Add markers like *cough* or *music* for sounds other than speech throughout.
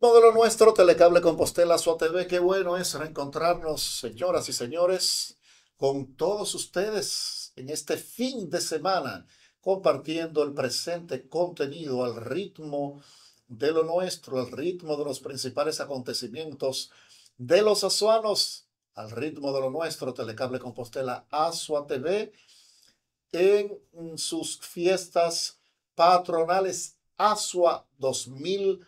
de lo nuestro, Telecable Compostela, su TV. Qué bueno es reencontrarnos, señoras y señores, con todos ustedes en este fin de semana, compartiendo el presente contenido al ritmo de lo nuestro, al ritmo de los principales acontecimientos de los azuanos, al ritmo de lo nuestro, Telecable Compostela, Azua TV, en sus fiestas patronales ASUA 2020.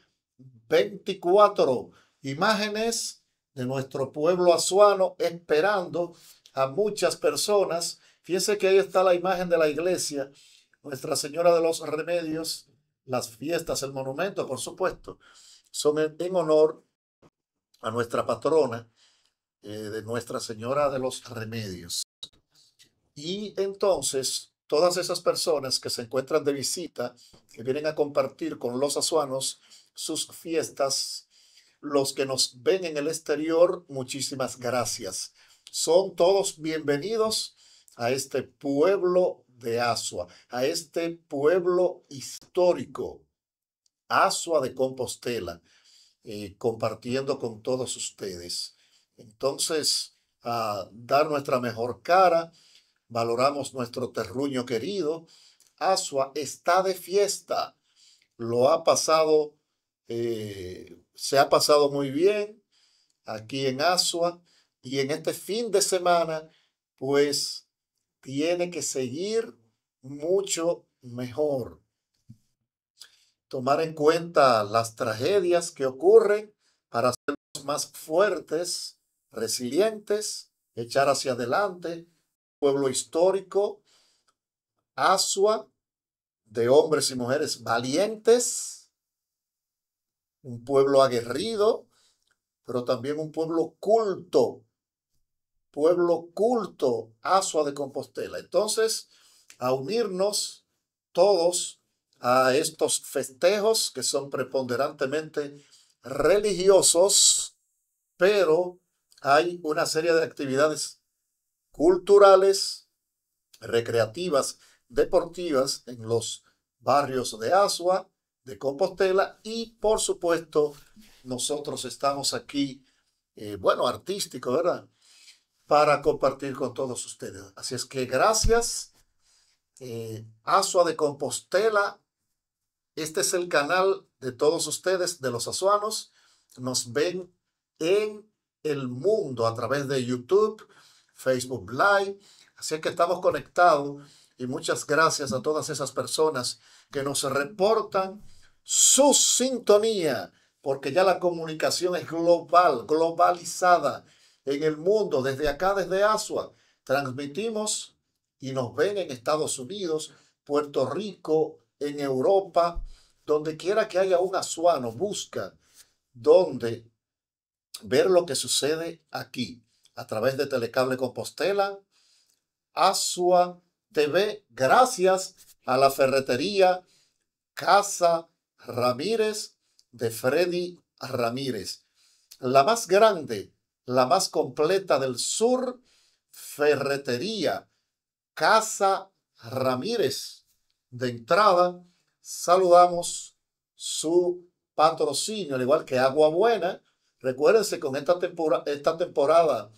24 imágenes de nuestro pueblo azuano esperando a muchas personas. Fíjense que ahí está la imagen de la iglesia, Nuestra Señora de los Remedios, las fiestas, el monumento, por supuesto, son en, honor a nuestra patrona, eh, de Nuestra Señora de los Remedios. Y entonces, todas esas personas que se encuentran de visita, que vienen a compartir con los azuanos sus fiestas. Los que nos ven en el exterior, muchísimas gracias. Son todos bienvenidos a este pueblo de Asua, a este pueblo histórico, Asua de Compostela, eh, compartiendo con todos ustedes. Entonces, a dar nuestra mejor cara, valoramos nuestro terruño querido. Asua está de fiesta, lo ha pasado eh, se ha pasado muy bien aquí en Asua y en este fin de semana, pues tiene que seguir mucho mejor. Tomar en cuenta las tragedias que ocurren para ser más fuertes, resilientes, echar hacia adelante. Pueblo histórico, Asua, de hombres y mujeres valientes un pueblo aguerrido, pero también un pueblo culto, pueblo culto, Asua de Compostela. Entonces, a unirnos todos a estos festejos que son preponderantemente religiosos, pero hay una serie de actividades culturales, recreativas, deportivas en los barrios de Asua, de Compostela y por supuesto nosotros estamos aquí, eh, bueno, artístico, ¿verdad? Para compartir con todos ustedes. Así es que gracias. Eh, Asua de Compostela, este es el canal de todos ustedes, de los azuanos. Nos ven en el mundo a través de YouTube, Facebook Live. Así es que estamos conectados y muchas gracias a todas esas personas que nos reportan su sintonía, porque ya la comunicación es global, globalizada en el mundo, desde acá, desde Asua. Transmitimos y nos ven en Estados Unidos, Puerto Rico, en Europa, donde quiera que haya un asuano, busca donde ver lo que sucede aquí a través de Telecable Compostela, Asua TV, gracias a la ferretería Casa Ramírez de Freddy Ramírez. La más grande, la más completa del sur, Ferretería Casa Ramírez. De entrada, saludamos su patrocinio, al igual que Agua Buena. Recuérdense con esta, esta temporada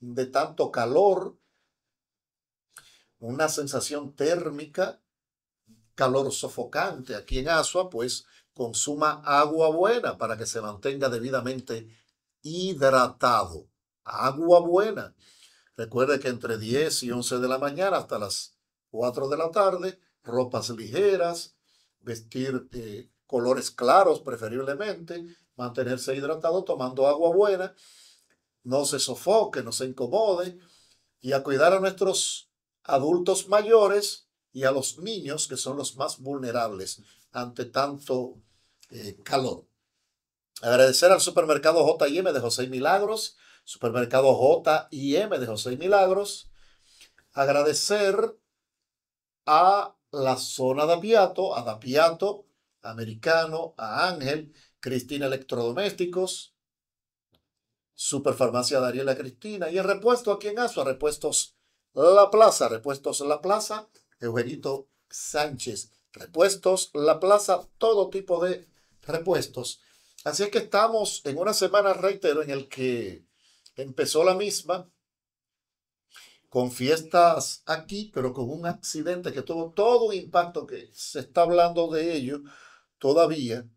de tanto calor, una sensación térmica calor sofocante aquí en Asua, pues consuma agua buena para que se mantenga debidamente hidratado. Agua buena. Recuerde que entre 10 y 11 de la mañana hasta las 4 de la tarde, ropas ligeras, vestir eh, colores claros preferiblemente, mantenerse hidratado tomando agua buena, no se sofoque, no se incomode y a cuidar a nuestros adultos mayores y a los niños, que son los más vulnerables ante tanto eh, calor. Agradecer al supermercado JM de José Milagros, supermercado JM de José Milagros. Agradecer a la zona de Apiato, a Dapiato, Americano, a Ángel, Cristina Electrodomésticos, Superfarmacia Dariela Cristina y el repuesto aquí en a repuestos La Plaza, repuestos La Plaza, Eugenito Sánchez. Repuestos, la plaza, todo tipo de repuestos. Así es que estamos en una semana, reitero, en el que empezó la misma con fiestas aquí, pero con un accidente que tuvo todo un impacto que se está hablando de ello todavía,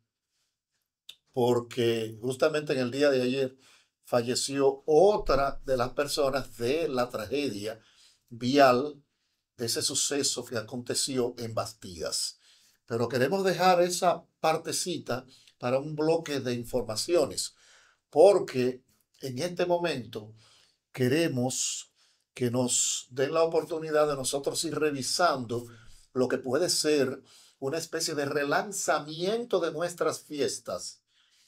porque justamente en el día de ayer falleció otra de las personas de la tragedia vial ese suceso que aconteció en Bastidas. Pero queremos dejar esa partecita para un bloque de informaciones, porque en este momento queremos que nos den la oportunidad de nosotros ir revisando lo que puede ser una especie de relanzamiento de nuestras fiestas,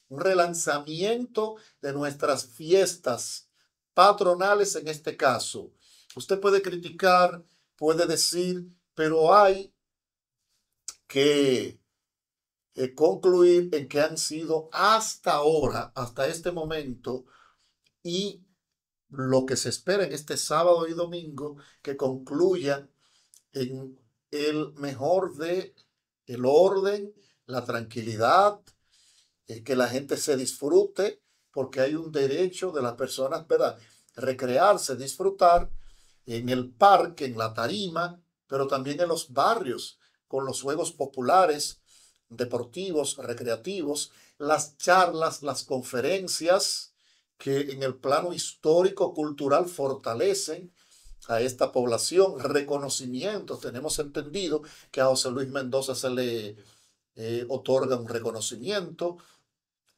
un relanzamiento de nuestras fiestas patronales en este caso. Usted puede criticar puede decir, pero hay que eh, concluir en que han sido hasta ahora, hasta este momento, y lo que se espera en este sábado y domingo, que concluyan en el mejor de el orden, la tranquilidad, eh, que la gente se disfrute, porque hay un derecho de las personas, ¿verdad? Recrearse, disfrutar, en el parque, en la tarima, pero también en los barrios, con los juegos populares, deportivos, recreativos, las charlas, las conferencias que en el plano histórico, cultural fortalecen a esta población, reconocimientos. Tenemos entendido que a José Luis Mendoza se le eh, otorga un reconocimiento,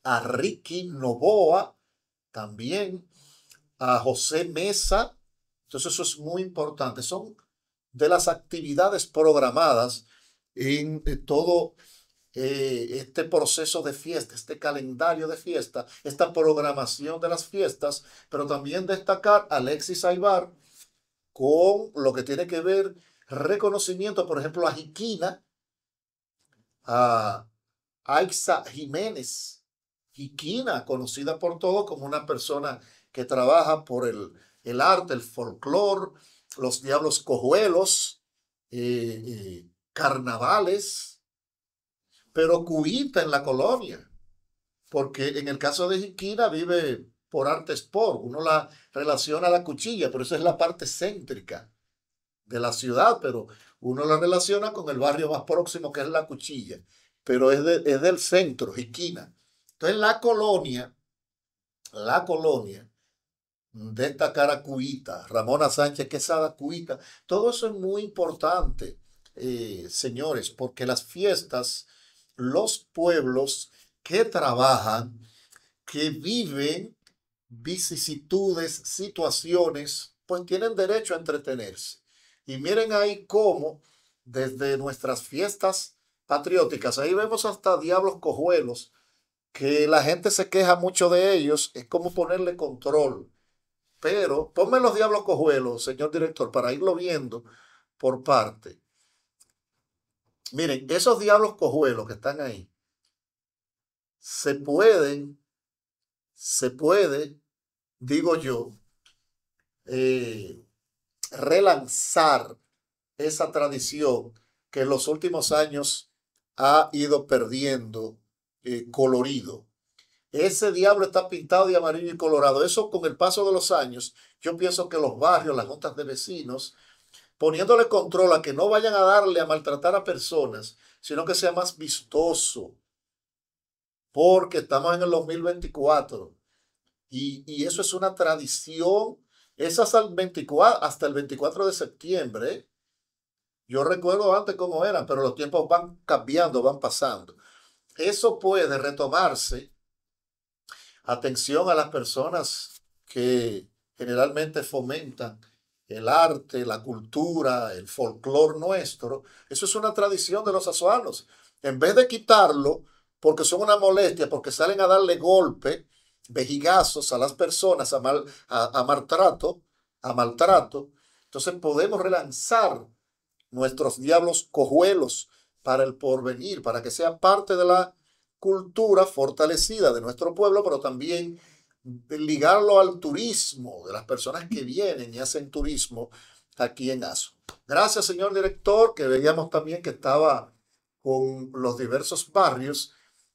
a Ricky Novoa también, a José Mesa, entonces eso es muy importante. Son de las actividades programadas en eh, todo eh, este proceso de fiesta, este calendario de fiesta, esta programación de las fiestas, pero también destacar a Alexis Aybar con lo que tiene que ver reconocimiento, por ejemplo, a Jiquina, a Aixa Jiménez, Jiquina, conocida por todos como una persona que trabaja por el el arte, el folclore, los diablos cojuelos, eh, eh, carnavales, pero cubita en la colonia, porque en el caso de Jiquina vive por arte por, uno la relaciona a la cuchilla, pero eso es la parte céntrica de la ciudad, pero uno la relaciona con el barrio más próximo que es la cuchilla, pero es, es del centro, Jiquina. Entonces la colonia, la colonia, de esta cara Cuita, Ramona Sánchez Quesada Cuita. Todo eso es muy importante, eh, señores, porque las fiestas, los pueblos que trabajan, que viven vicisitudes, situaciones, pues tienen derecho a entretenerse. Y miren ahí cómo desde nuestras fiestas patrióticas, ahí vemos hasta diablos cojuelos, que la gente se queja mucho de ellos, es como ponerle control pero ponme los diablos cojuelos, señor director, para irlo viendo por parte. Miren, esos diablos cojuelos que están ahí, se pueden, se puede, digo yo, eh, relanzar esa tradición que en los últimos años ha ido perdiendo eh, colorido. Ese diablo está pintado de amarillo y colorado. Eso con el paso de los años, yo pienso que los barrios, las juntas de vecinos, poniéndole control a que no vayan a darle a maltratar a personas, sino que sea más vistoso. Porque estamos en el 2024 y, eso es una tradición. Es hasta el 24, hasta el de septiembre. Yo recuerdo antes cómo eran, pero los tiempos van cambiando, van pasando. Eso puede retomarse Atención a las personas que generalmente fomentan el arte, la cultura, el folclore nuestro. Eso es una tradición de los azuanos. En vez de quitarlo, porque son una molestia, porque salen a darle golpe, vejigazos a las personas, a, mal, a maltrato, a maltrato, entonces podemos relanzar nuestros diablos cojuelos para el porvenir, para que sea parte de la cultura fortalecida de nuestro pueblo, pero también ligarlo al turismo, de las personas que vienen y hacen turismo aquí en ASO. Gracias, señor director, que veíamos también que estaba con los diversos barrios.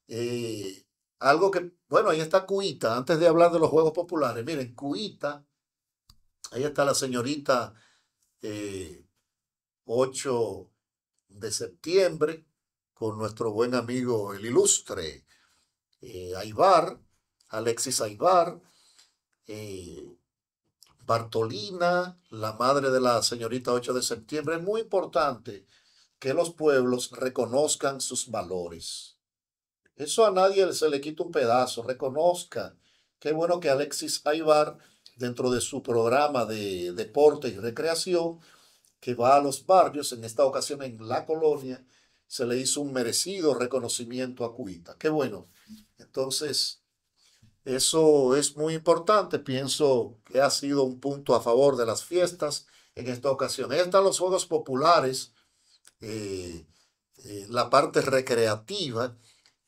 Eh, algo que, bueno, ahí está Cuita, antes de hablar de los Juegos Populares. Miren, Cuita, ahí está la señorita 8 eh, de septiembre, con nuestro buen amigo el ilustre eh, Aibar, Alexis Aibar, eh, Bartolina, la madre de la señorita 8 de septiembre. Es muy importante que los pueblos reconozcan sus valores. Eso a nadie se le quita un pedazo, reconozca. Qué bueno que Alexis Aibar, dentro de su programa de deporte y recreación, que va a los barrios, en esta ocasión en la colonia, se le hizo un merecido reconocimiento a Cuita. Qué bueno. Entonces, eso es muy importante. Pienso que ha sido un punto a favor de las fiestas en esta ocasión. están los juegos populares, eh, eh, la parte recreativa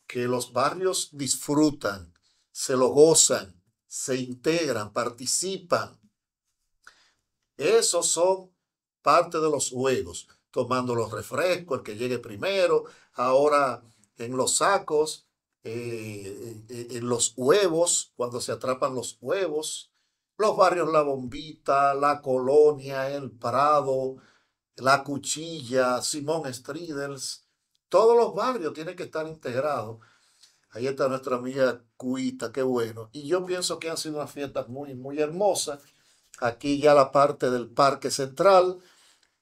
que los barrios disfrutan, se lo gozan, se integran, participan. Esos son parte de los juegos tomando los refrescos, el que llegue primero, ahora en los sacos, eh, eh, en los huevos, cuando se atrapan los huevos, los barrios La Bombita, La Colonia, El Prado, La Cuchilla, Simón Stridels, todos los barrios tienen que estar integrados. Ahí está nuestra amiga Cuita, qué bueno. Y yo pienso que han sido unas fiestas muy, muy hermosas. Aquí ya la parte del Parque Central,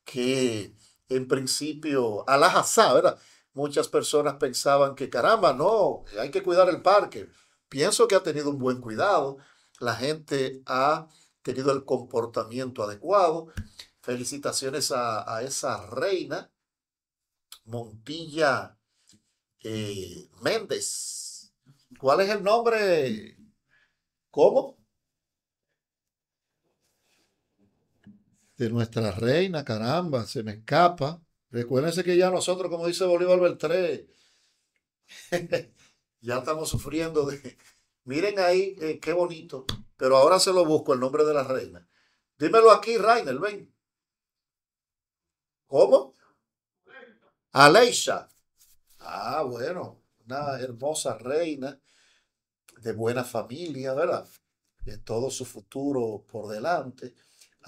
que en principio, al ¿verdad? Muchas personas pensaban que, caramba, no, hay que cuidar el parque. Pienso que ha tenido un buen cuidado, la gente ha tenido el comportamiento adecuado. Felicitaciones a, esa reina, Montilla eh, Méndez. ¿Cuál es el nombre? ¿Cómo? de nuestra reina, caramba, se me escapa. Recuérdense que ya nosotros, como dice Bolívar Beltré, *laughs* ya estamos sufriendo de... Miren ahí, eh, qué bonito. Pero ahora se lo busco, el nombre de la reina. Dímelo aquí, Rainer, ven. ¿Cómo? Aleisha. Ah, bueno, una hermosa reina de buena familia, ¿verdad? De todo su futuro por delante.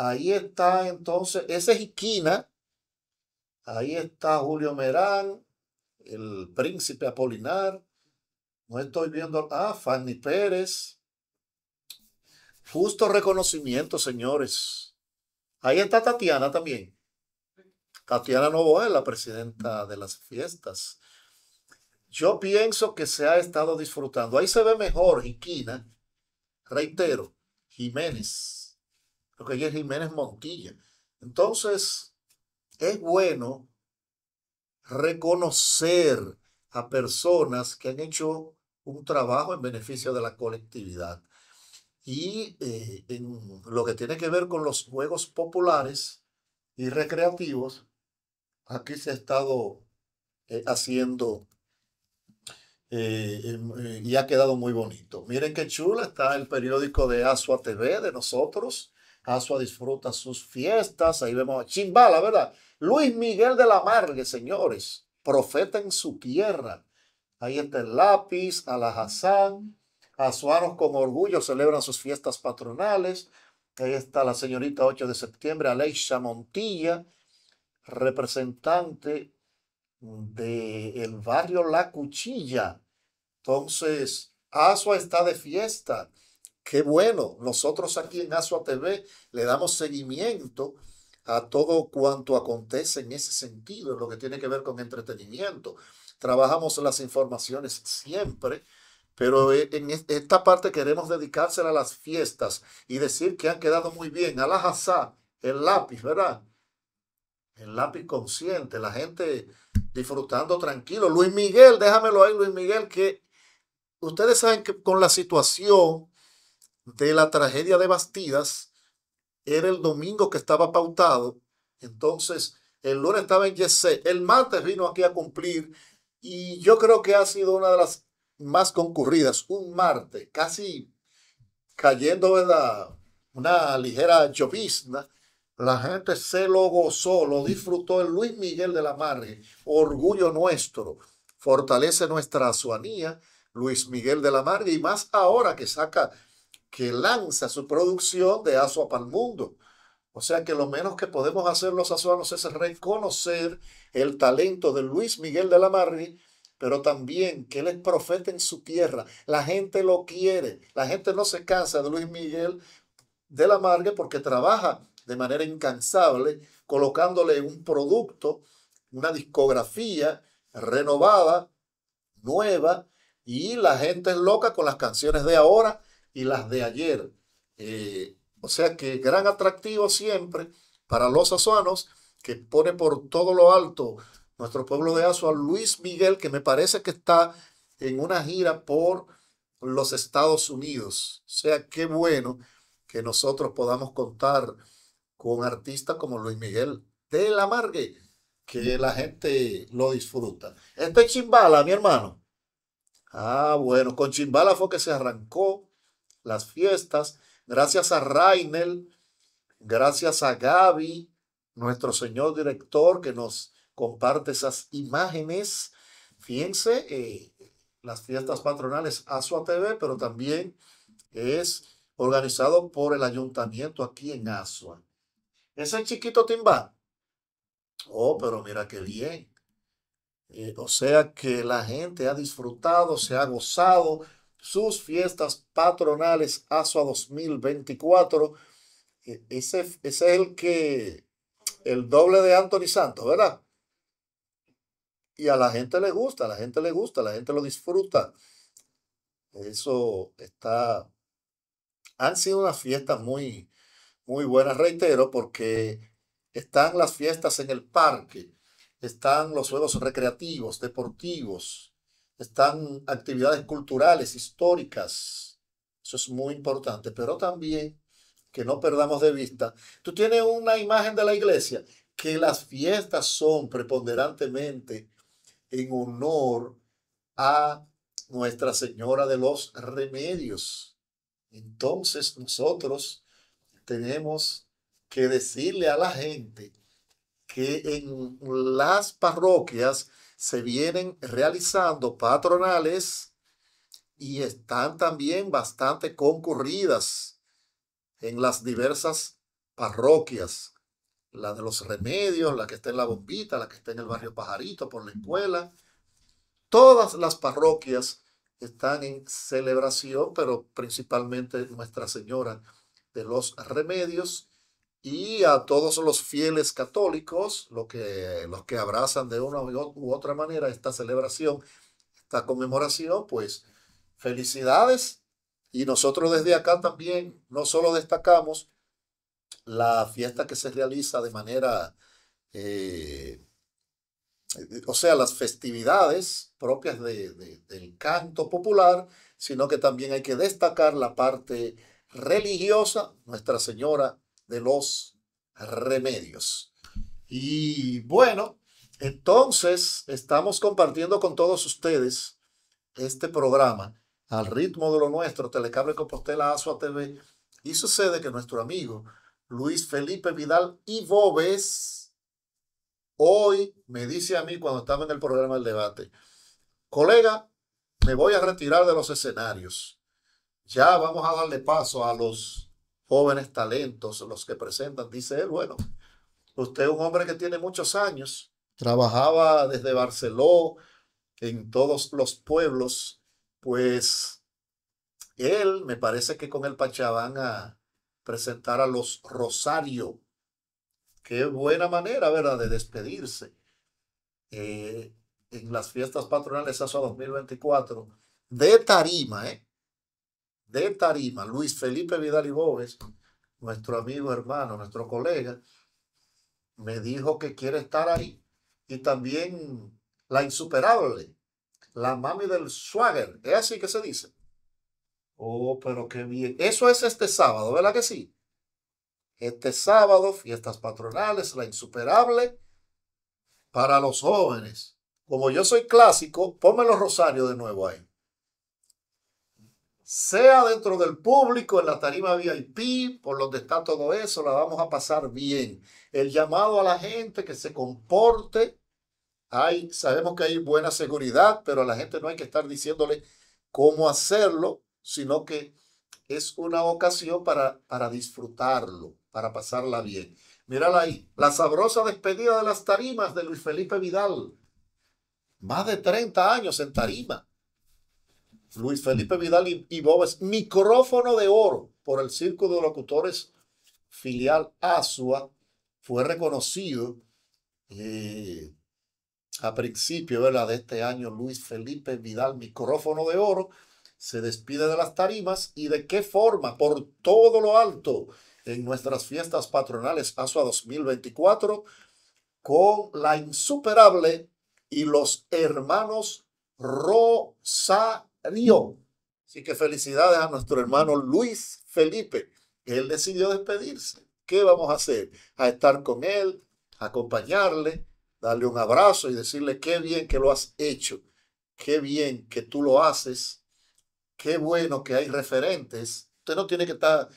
Ahí está entonces, esa es Iquina Ahí está Julio Merán, el príncipe Apolinar. No estoy viendo. Ah, Fanny Pérez. Justo reconocimiento, señores. Ahí está Tatiana también. Tatiana Novoa la presidenta de las fiestas. Yo pienso que se ha estado disfrutando. Ahí se ve mejor Iquina reitero, Jiménez lo que es Jiménez Montilla. Entonces, es bueno reconocer a personas que han hecho un trabajo en beneficio de la colectividad. Y eh, en lo que tiene que ver con los juegos populares y recreativos, aquí se ha estado eh, haciendo eh, y ha quedado muy bonito. Miren qué chula está el periódico de Asua TV de nosotros, Asua disfruta sus fiestas. Ahí vemos a Chimbala, ¿verdad? Luis Miguel de la Margue, señores, profeta en su tierra. Ahí está el lápiz, Alajazán. Azuanos con orgullo celebran sus fiestas patronales. Ahí está la señorita 8 de septiembre, Aleixa Montilla, representante del el barrio La Cuchilla. Entonces, Asua está de fiesta. Qué bueno, nosotros aquí en Asua TV le damos seguimiento a todo cuanto acontece en ese sentido, en lo que tiene que ver con entretenimiento. Trabajamos las informaciones siempre, pero eh, en esta parte queremos dedicársela a las fiestas y decir que han quedado muy bien. Azá, el lápiz, ¿verdad? El lápiz consciente, la gente disfrutando tranquilo. Luis Miguel, déjamelo ahí, Luis Miguel, que ustedes saben que con la situación de la tragedia de Bastidas era el domingo que estaba pautado. Entonces, el lunes estaba en Yesé. el martes vino aquí a cumplir y yo creo que ha sido una de las más concurridas, un martes, casi cayendo ¿verdad? una ligera llovizna. La gente se lo gozó, lo disfrutó el Luis Miguel de la Margen, orgullo nuestro, fortalece nuestra azuanía, Luis Miguel de la marga y más ahora que saca que lanza su producción de para el mundo. O sea que lo menos que podemos hacer los azuanos es reconocer el talento de Luis Miguel de la Margue, pero también que él es profeta en su tierra. La gente lo quiere, la gente no se cansa de Luis Miguel de la Marri porque trabaja de manera incansable colocándole un producto, una discografía renovada, nueva, y la gente es loca con las canciones de ahora y las de ayer. Eh, o sea que gran atractivo siempre para los azuanos que pone por todo lo alto nuestro pueblo de Azua, Luis Miguel, que me parece que está en una gira por los Estados Unidos. O sea, qué bueno que nosotros podamos contar con artistas como Luis Miguel de la Margue, que la gente lo disfruta. Este es Chimbala, mi hermano. Ah, bueno, con Chimbala fue que se arrancó las fiestas. Gracias a Rainel, gracias a Gaby, nuestro señor director que nos comparte esas imágenes. Fíjense, eh, las fiestas patronales Asua TV, pero también es organizado por el ayuntamiento aquí en Asua. Ese chiquito Timba Oh, pero mira qué bien. Eh, o sea que la gente ha disfrutado, se ha gozado, sus fiestas patronales ASOA 2024. E, ese, es el que, el doble de Anthony Santos, ¿verdad? Y a la gente le gusta, a la gente le gusta, la gente lo disfruta. Eso está, han sido unas fiestas muy, muy buenas, reitero, porque están las fiestas en el parque, están los juegos recreativos, deportivos, están actividades culturales, históricas. Eso es muy importante, pero también que no perdamos de vista. Tú tienes una imagen de la iglesia, que las fiestas son preponderantemente en honor a Nuestra Señora de los Remedios. Entonces nosotros tenemos que decirle a la gente que en las parroquias se vienen realizando patronales y están también bastante concurridas en las diversas parroquias. La de los remedios, la que está en la bombita, la que está en el barrio Pajarito, por la escuela. Todas las parroquias están en celebración, pero principalmente Nuestra Señora de los Remedios y a todos los fieles católicos, los que, que abrazan de una u otra manera esta celebración, esta conmemoración, pues felicidades. Y nosotros desde acá también no solo destacamos la fiesta que se realiza de manera, eh, eh, o sea, las festividades propias del canto popular, sino que también hay que destacar la parte religiosa. Nuestra Señora de los remedios. Y bueno, entonces estamos compartiendo con todos ustedes este programa al ritmo de lo nuestro, Telecable Compostela Asua TV. Y sucede que nuestro amigo Luis Felipe Vidal y Bobes hoy me dice a mí cuando estaba en el programa del debate, colega, me voy a retirar de los escenarios. Ya vamos a darle paso a los jóvenes talentos los que presentan. Dice él, bueno, usted es un hombre que tiene muchos años, trabajaba desde Barcelona en todos los pueblos, pues él me parece que con el Pachá a presentar a los Rosario. Qué buena manera, ¿verdad?, de despedirse. Eh, en las fiestas patronales ASO 2024 de Tarima, ¿eh? de Tarima, Luis Felipe Vidal y Bóves, nuestro amigo hermano, nuestro colega, me dijo que quiere estar ahí. Y también la insuperable, la mami del swagger, es así que se dice. Oh, pero qué bien. Eso es este sábado, ¿verdad que sí? Este sábado, fiestas patronales, la insuperable para los jóvenes. Como yo soy clásico, ponme los rosarios de nuevo ahí sea dentro del público, en la tarima VIP, por donde está todo eso, la vamos a pasar bien. El llamado a la gente que se comporte. sabemos que hay buena seguridad, pero a la gente no hay que estar diciéndole cómo hacerlo, sino que es una ocasión para, para disfrutarlo, para pasarla bien. Mírala ahí, la sabrosa despedida de las tarimas de Luis Felipe Vidal. Más de 30 años en tarima. Luis Felipe Vidal y, Bobes, micrófono de oro por el Circo de Locutores filial ASUA, fue reconocido eh, a principio de este año Luis Felipe Vidal, micrófono de oro, se despide de las tarimas y de qué forma, por todo lo alto, en nuestras fiestas patronales ASUA 2024, con la insuperable y los hermanos Rosa dio. Así que felicidades a nuestro hermano Luis Felipe. Él decidió despedirse. ¿Qué vamos a hacer? A estar con él, acompañarle, darle un abrazo y decirle qué bien que lo has hecho, qué bien que tú lo haces, qué bueno que hay referentes. Usted no tiene que estar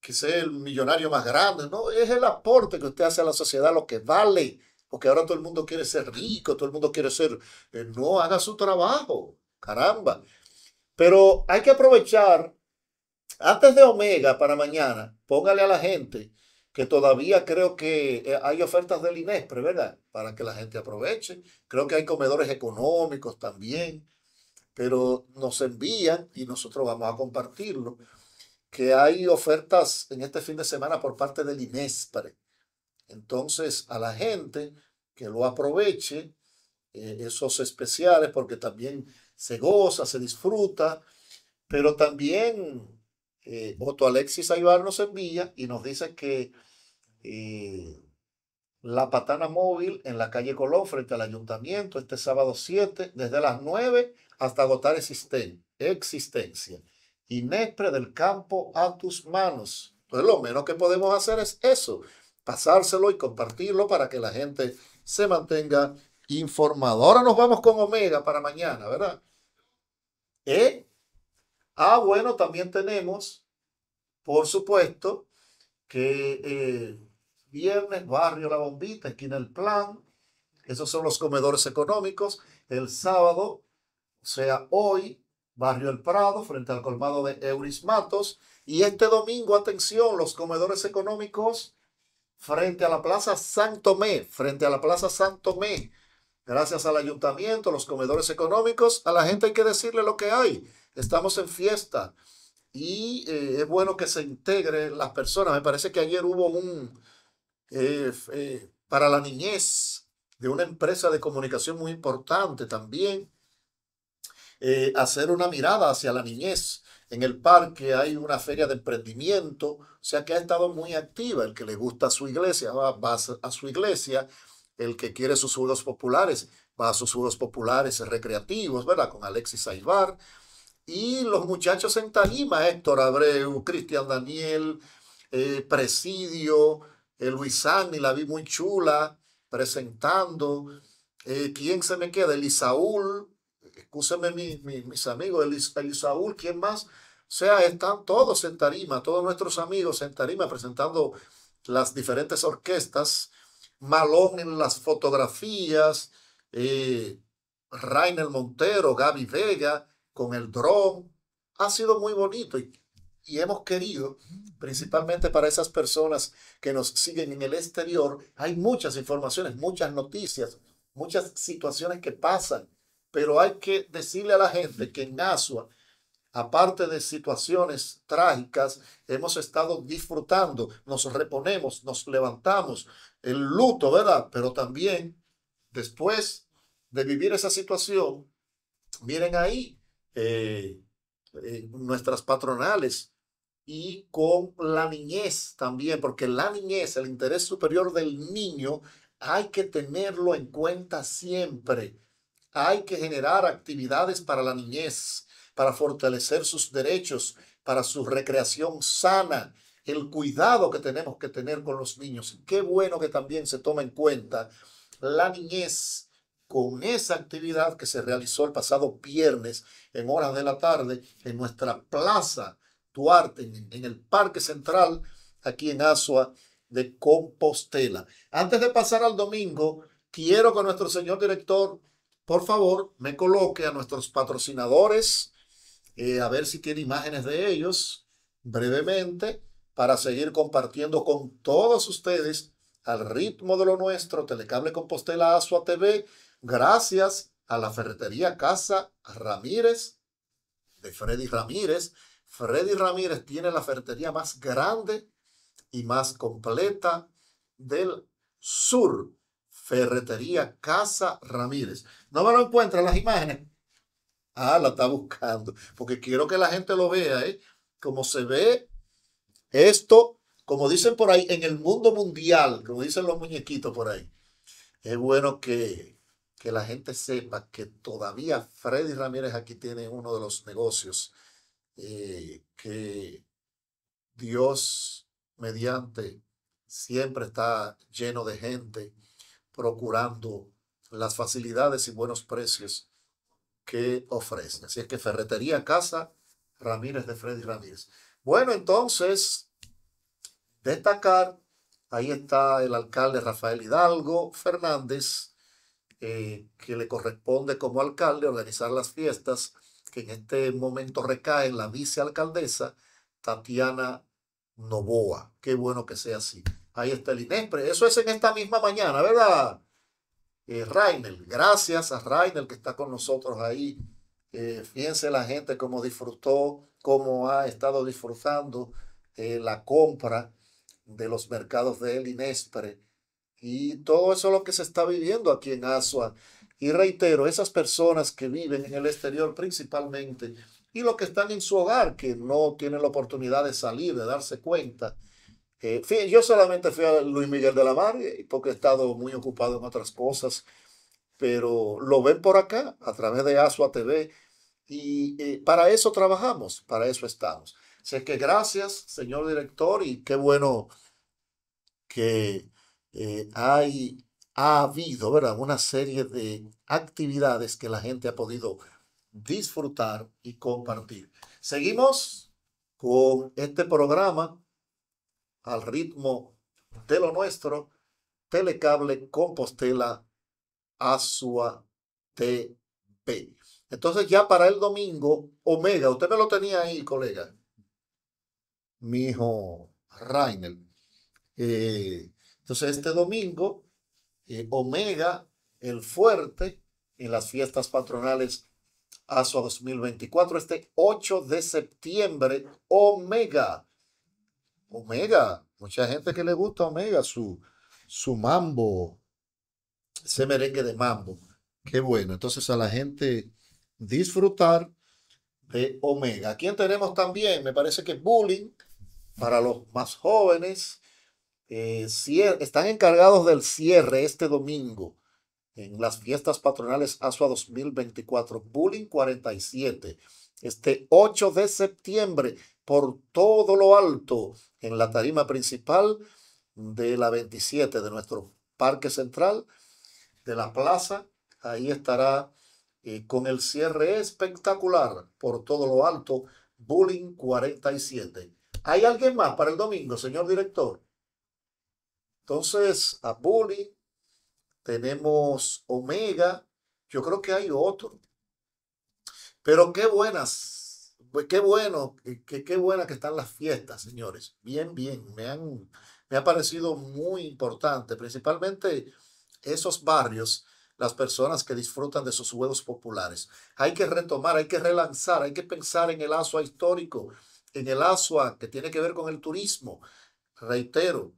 que sea el millonario más grande, no, es el aporte que usted hace a la sociedad lo que vale, porque ahora todo el mundo quiere ser rico, todo el mundo quiere ser, eh, no haga su trabajo, caramba, pero hay que aprovechar, antes de Omega para mañana, póngale a la gente que todavía creo que eh, hay ofertas del INESPRE, ¿verdad? Para que la gente aproveche. Creo que hay comedores económicos también, pero nos envían y nosotros vamos a compartirlo, que hay ofertas en este fin de semana por parte del INESPRE. Entonces, a la gente que lo aproveche, eh, esos especiales, porque también se goza, se disfruta, pero también eh, Otto Alexis Aybar nos envía y nos dice que eh, la patana móvil en la calle Colón frente al ayuntamiento este sábado 7 desde las 9 hasta agotar existen existencia. Inespre del campo a tus manos. Entonces lo menos que podemos hacer es eso, pasárselo y compartirlo para que la gente se mantenga informado. Ahora nos vamos con Omega para mañana, ¿verdad? E. Ah, bueno, también tenemos, por supuesto, que eh, viernes, barrio La Bombita, aquí en El Plan. Esos son los comedores económicos. El sábado, o sea, hoy, barrio El Prado, frente al colmado de Eurismatos. Y este domingo, atención, los comedores económicos frente a la Plaza San Tomé, frente a la Plaza San Tomé, Gracias al ayuntamiento, los comedores económicos, a la gente hay que decirle lo que hay. Estamos en fiesta y eh, es bueno que se integren las personas. Me parece que ayer hubo un, eh, eh, para la niñez de una empresa de comunicación muy importante también, hacer una mirada hacia la niñez. En el parque hay una feria de emprendimiento, o sea que ha estado muy activa. El que le gusta a su iglesia va a su iglesia el que quiere sus juegos populares, va a sus populares recreativos, ¿verdad? Con Alexis Aybar Y los muchachos en Tarima, Héctor Abreu, Cristian Daniel, eh, Presidio, eh, Luis la vi muy chula, presentando. Eh, ¿Quién se me queda? Elisaúl, escúcheme mis amigos, Elisaúl, ¿quién más? O sea, están todos en Tarima, todos nuestros amigos en Tarima presentando las diferentes orquestas Malón en las fotografías, eh, Rainer Montero, Gaby Vega con el dron. Ha sido muy bonito y, hemos querido, principalmente para esas personas que nos siguen en el exterior, hay muchas informaciones, muchas noticias, muchas situaciones que pasan, pero hay que decirle a la gente que en Asua, aparte de situaciones trágicas, hemos estado disfrutando, nos reponemos, nos levantamos, el luto, ¿verdad? Pero también después de vivir esa situación, miren ahí eh, eh, nuestras patronales y con la niñez también, porque la niñez, el interés superior del niño, hay que tenerlo en cuenta siempre. Hay que generar actividades para la niñez, para fortalecer sus derechos, para su recreación sana, el cuidado que tenemos que tener con los niños. Qué bueno que también se tome en cuenta la niñez con esa actividad que se realizó el pasado viernes en horas de la tarde en nuestra plaza Duarte, en, el Parque Central, aquí en Asua de Compostela. Antes de pasar al domingo, quiero que nuestro señor director, por favor, me coloque a nuestros patrocinadores, eh, a ver si tiene imágenes de ellos brevemente para seguir compartiendo con todos ustedes al ritmo de lo nuestro, Telecable Compostela Asua TV, gracias a la ferretería Casa Ramírez de Freddy Ramírez. Freddy Ramírez tiene la ferretería más grande y más completa del sur. Ferretería Casa Ramírez. No me lo encuentran las imágenes. Ah, la está buscando. Porque quiero que la gente lo vea, ¿eh? Como se ve esto, como dicen por ahí, en el mundo mundial, como dicen los muñequitos por ahí, es bueno que, la gente sepa que todavía Freddy Ramírez aquí tiene uno de los negocios eh, que Dios mediante siempre está lleno de gente procurando las facilidades y buenos precios que ofrece. Así es que Ferretería Casa Ramírez de Freddy Ramírez. Bueno, entonces, destacar, ahí está el alcalde Rafael Hidalgo Fernández, eh, que le corresponde como alcalde organizar las fiestas que en este momento recae en la vicealcaldesa Tatiana Novoa. Qué bueno que sea así. Ahí está el INESPRE. Eso es en esta misma mañana, ¿verdad? Eh, gracias a Rainer que está con nosotros ahí. Eh, fíjense la gente cómo disfrutó cómo ha estado disfrutando eh, la compra de los mercados de El Inespre. Y todo eso lo que se está viviendo aquí en Asua. Y reitero, esas personas que viven en el exterior principalmente y los que están en su hogar, que no tienen la oportunidad de salir, de darse cuenta. Eh, yo solamente fui a Luis Miguel de la Mar eh, porque he estado muy ocupado en otras cosas, pero lo ven por acá a través de Asua TV y eh, para eso trabajamos, para eso estamos. Así que gracias, señor director, y qué bueno que eh, hay, ha habido ¿verdad? una serie de actividades que la gente ha podido disfrutar y compartir. Seguimos con este programa al ritmo de lo nuestro, Telecable Compostela Asua TV. Entonces ya para el domingo, Omega, usted me lo tenía ahí, colega. Mi hijo Rainer. Eh, entonces este domingo, eh, Omega, el fuerte, en las fiestas patronales ASOA 2024, este 8 de septiembre, Omega. Omega, mucha gente que le gusta Omega, su, su mambo, ese merengue de mambo. Qué bueno. Entonces a la gente disfrutar de Omega. Aquí tenemos también, me parece que Bullying, para los más jóvenes, eh, están encargados del cierre este domingo en las fiestas patronales ASUA 2024, Bullying 47, este 8 de septiembre, por todo lo alto, en la tarima principal de la 27 de nuestro Parque Central, de la plaza, ahí estará con el cierre espectacular por todo lo alto, Bullying 47. ¿Hay alguien más para el domingo, señor director? Entonces, a Bullying tenemos Omega, yo creo que hay otro. Pero qué buenas, qué bueno, qué, qué buenas que están las fiestas, señores. Bien, bien, me han, me ha parecido muy importante, principalmente esos barrios las personas que disfrutan de sus juegos populares. Hay que retomar, hay que relanzar, hay que pensar en el ASUA histórico, en el ASUA que tiene que ver con el turismo. Reitero,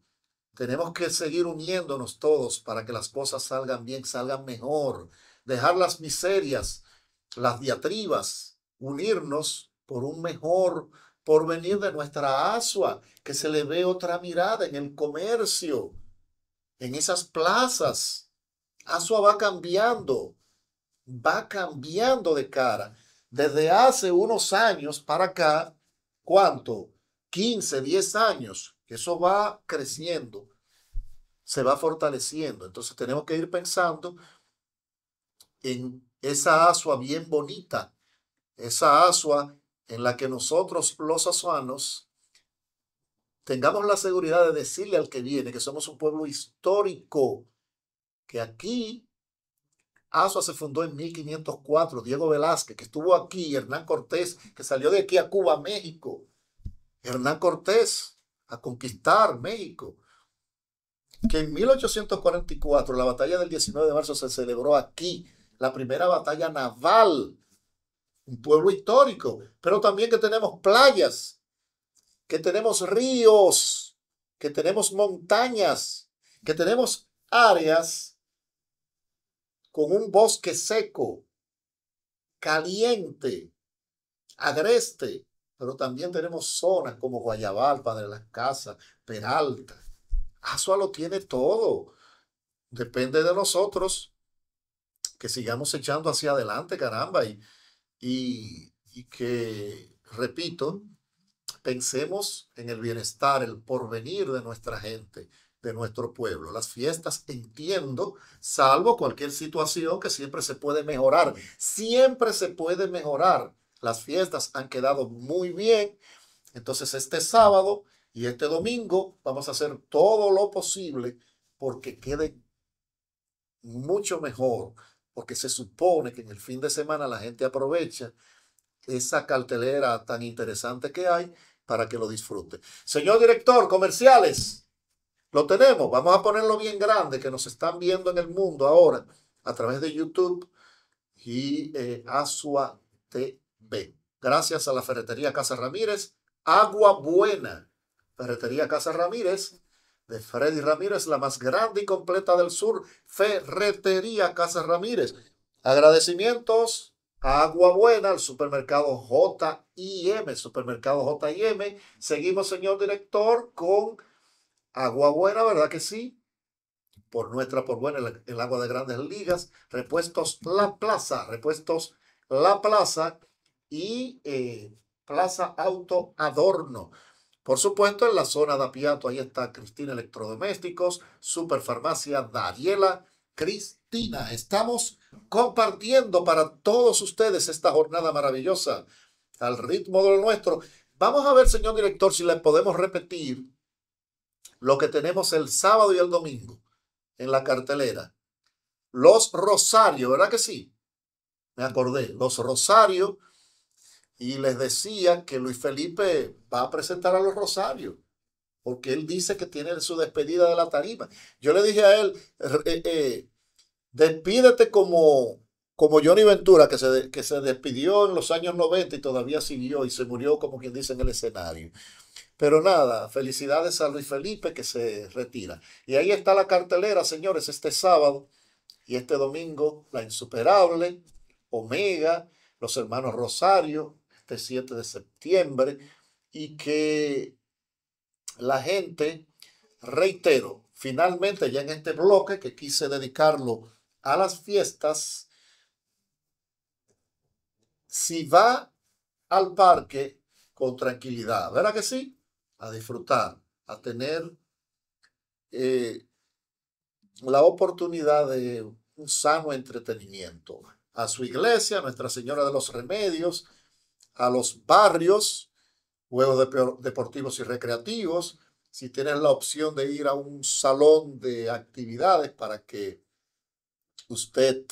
tenemos que seguir uniéndonos todos para que las cosas salgan bien, salgan mejor, dejar las miserias, las diatribas, unirnos por un mejor porvenir de nuestra asua, que se le ve otra mirada en el comercio, en esas plazas, Asua va cambiando, va cambiando de cara. Desde hace unos años para acá, ¿cuánto? 15, 10 años, eso va creciendo, se va fortaleciendo. Entonces tenemos que ir pensando en esa asua bien bonita, esa asua en la que nosotros los asuanos tengamos la seguridad de decirle al que viene que somos un pueblo histórico, que aquí ASUA se fundó en 1504, Diego Velázquez, que estuvo aquí, Hernán Cortés, que salió de aquí a Cuba, México. Hernán Cortés a conquistar México. Que en 1844, la batalla del 19 de marzo se celebró aquí, la primera batalla naval, un pueblo histórico, pero también que tenemos playas, que tenemos ríos, que tenemos montañas, que tenemos áreas con un bosque seco, caliente, agreste, pero también tenemos zonas como Guayabal, Padre Las Casas, Peralta. Azua lo tiene todo. Depende de nosotros que sigamos echando hacia adelante, caramba, y que, repito, pensemos en el bienestar, el porvenir de nuestra gente, de nuestro pueblo. Las fiestas, entiendo, salvo cualquier situación que siempre se puede mejorar. Siempre se puede mejorar. Las fiestas han quedado muy bien. Entonces este sábado y este domingo vamos a hacer todo lo posible porque quede mucho mejor, porque se supone que en el fin de semana la gente aprovecha esa cartelera tan interesante que hay para que lo disfrute. Señor director, comerciales. Lo tenemos, vamos a ponerlo bien grande, que nos están viendo en el mundo ahora a través de YouTube y eh, A TV. Gracias a la Ferretería Casa Ramírez, Agua Buena, Ferretería Casa Ramírez, de Freddy Ramírez, la más grande y completa del sur, Ferretería Casa Ramírez. Agradecimientos a Agua Buena, al supermercado JIM, supermercado JIM. Seguimos, señor director, con Agua buena, ¿verdad que sí? Por nuestra, por buena, el, agua de grandes ligas. Repuestos La Plaza, repuestos La Plaza y eh, Plaza Auto Adorno. Por supuesto, en la zona de Apiato, ahí está Cristina Electrodomésticos, Superfarmacia Daniela, Cristina. Estamos compartiendo para todos ustedes esta jornada maravillosa al ritmo de lo nuestro. Vamos a ver, señor director, si le podemos repetir lo que tenemos el sábado y el domingo en la cartelera. Los rosarios, ¿verdad que sí? Me acordé, los rosarios. Y les decía que Luis Felipe va a presentar a los rosarios, porque él dice que tiene su despedida de la tarima. Yo le dije a él, eh, eh, eh, despídete como, como Johnny Ventura, que se, que se despidió en los años 90 y todavía siguió y se murió, como quien dice, en el escenario. Pero nada, felicidades a Luis Felipe que se retira. Y ahí está la cartelera, señores, este sábado y este domingo, La Insuperable, Omega, Los Hermanos Rosario, este 7 de septiembre, y que la gente, reitero, finalmente ya en este bloque que quise dedicarlo a las fiestas, si va al parque con tranquilidad, ¿verdad que sí? a disfrutar, a tener eh, la oportunidad de un sano entretenimiento. A su iglesia, a Nuestra Señora de los Remedios, a los barrios, juegos deportivos y recreativos. Si tienes la opción de ir a un salón de actividades para que usted,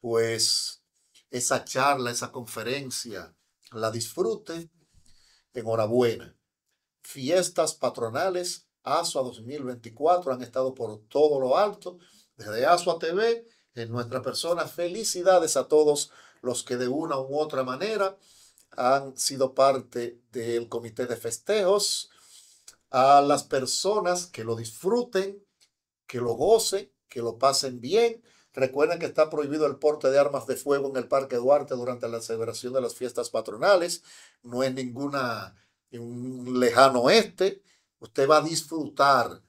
pues, esa charla, esa conferencia, la disfrute, enhorabuena fiestas patronales. ASUA 2024 han estado por todo lo alto. Desde ASUA TV, en nuestra persona, felicidades a todos los que de una u otra manera han sido parte del comité de festejos. A las personas que lo disfruten, que lo gocen, que lo pasen bien. Recuerden que está prohibido el porte de armas de fuego en el Parque Duarte durante la celebración de las fiestas patronales. No es ninguna en un lejano oeste, usted va a disfrutar,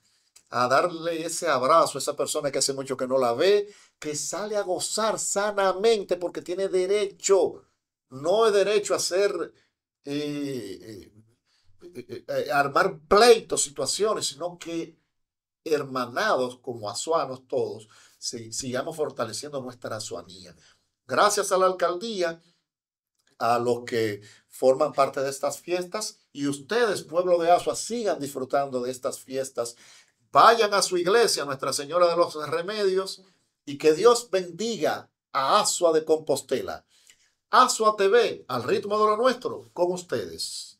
a darle ese abrazo a esa persona que hace mucho que no la ve, que sale a gozar sanamente porque tiene derecho, no es derecho a hacer, eh, eh, eh, armar pleitos, situaciones, sino que hermanados como azuanos todos, sigamos fortaleciendo nuestra azuanía. Gracias a la alcaldía, a los que forman parte de estas fiestas, y ustedes, pueblo de Asua, sigan disfrutando de estas fiestas. Vayan a su iglesia, Nuestra Señora de los Remedios, y que Dios bendiga a Asua de Compostela. Asua TV, al ritmo de lo nuestro, con ustedes.